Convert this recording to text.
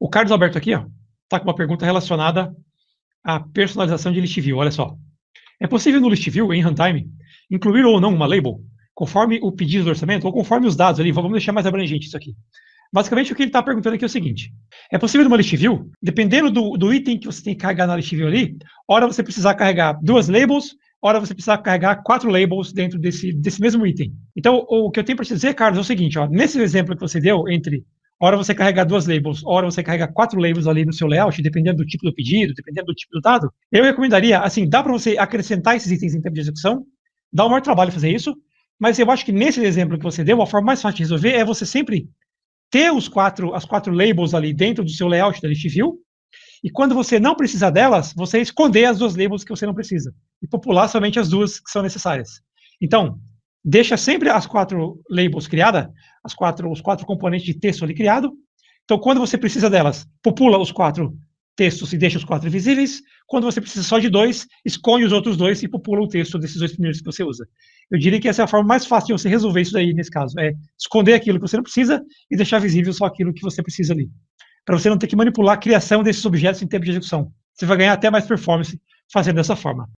O Carlos Alberto aqui está com uma pergunta relacionada à personalização de listview. Olha só. É possível no listview, em runtime, incluir ou não uma label, conforme o pedido do orçamento ou conforme os dados ali. Vamos deixar mais abrangente isso aqui. Basicamente, o que ele está perguntando aqui é o seguinte. É possível numa listview, dependendo do, do, item que você tem que carregar na listview ali, hora você precisar carregar duas labels, hora você precisar carregar quatro labels dentro desse, desse mesmo item. Então, o que eu tenho para te dizer, Carlos, é o seguinte. Ó, nesse exemplo que você deu entre Hora você carregar duas labels, hora você carrega quatro labels ali no seu layout, dependendo do tipo do pedido, dependendo do tipo do dado. Eu recomendaria, assim, dá para você acrescentar esses itens em tempo de execução, dá um maior trabalho fazer isso, mas eu acho que nesse exemplo que você deu, a forma mais fácil de resolver é você sempre ter os quatro, as quatro labels ali dentro do seu layout da list view, e quando você não precisa delas, você esconder as duas labels que você não precisa e popular somente as duas que são necessárias. Então, deixa sempre as quatro labels criadas, as quatro, os quatro componentes de texto ali criado. Então, quando você precisa delas, popula os quatro textos e deixa os quatro visíveis. Quando você precisa só de dois, esconde os outros dois e popula o texto desses dois primeiros que você usa. Eu diria que essa é a forma mais fácil de você resolver isso daí nesse caso. É esconder aquilo que você não precisa e deixar visível só aquilo que você precisa ali. Para você não ter que manipular a criação desses objetos em tempo de execução. Você vai ganhar até mais performance fazendo dessa forma.